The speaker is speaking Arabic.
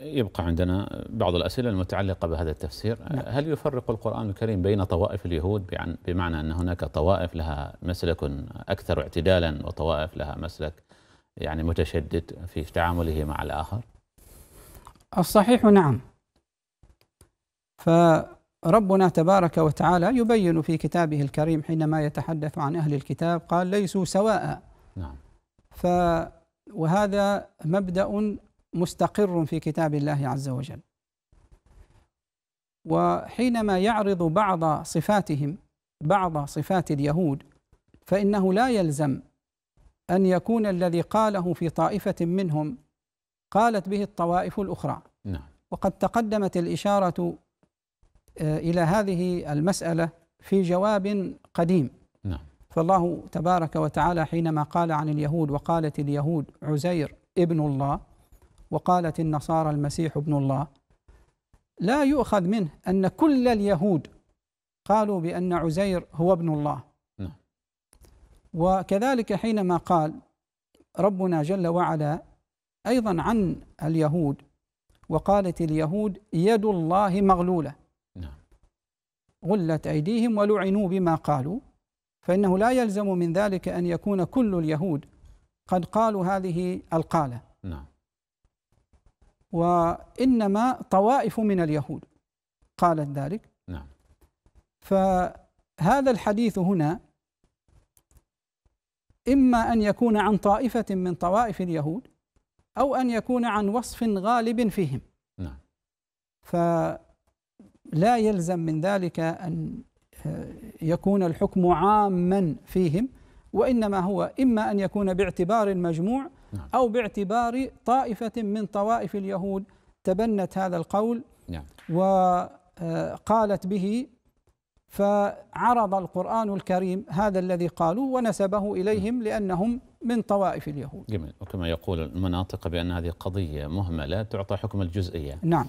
يبقى عندنا بعض الأسئلة المتعلقة بهذا التفسير نعم. هل يفرق القرآن الكريم بين طوائف اليهود بمعنى أن هناك طوائف لها مسلك أكثر اعتدالا وطوائف لها مسلك يعني متشدد في تعامله مع الآخر الصحيح نعم فربنا تبارك وتعالى يبين في كتابه الكريم حينما يتحدث عن أهل الكتاب قال ليسوا سواء نعم ف وهذا مبدأ مستقر في كتاب الله عز وجل وحينما يعرض بعض صفاتهم بعض صفات اليهود فانه لا يلزم ان يكون الذي قاله في طائفه منهم قالت به الطوائف الاخرى نعم. وقد تقدمت الاشاره آه، الى هذه المساله في جواب قديم نعم. فالله تبارك وتعالى حينما قال عن اليهود وقالت اليهود عزير ابن الله وقالت النصارى المسيح ابن الله لا يؤخذ منه أن كل اليهود قالوا بأن عزير هو ابن الله نعم. وكذلك حينما قال ربنا جل وعلا أيضا عن اليهود وقالت اليهود يد الله مغلولة نعم. غلت أيديهم ولعنوا بما قالوا فإنه لا يلزم من ذلك أن يكون كل اليهود قد قالوا هذه القالة نعم وإنما طوائف من اليهود قالت ذلك نعم فهذا الحديث هنا إما أن يكون عن طائفة من طوائف اليهود أو أن يكون عن وصف غالب فيهم نعم فلا يلزم من ذلك أن آه، يكون الحكم عاما فيهم وإنما هو إما أن يكون باعتبار المجموع نعم. أو باعتبار طائفة من طوائف اليهود تبنت هذا القول نعم. وقالت آه، به فعرض القرآن الكريم هذا الذي قالوه ونسبه إليهم نعم. لأنهم من طوائف اليهود جميل وكما يقول المناطق بأن هذه قضية مهملة تعطى حكم الجزئية نعم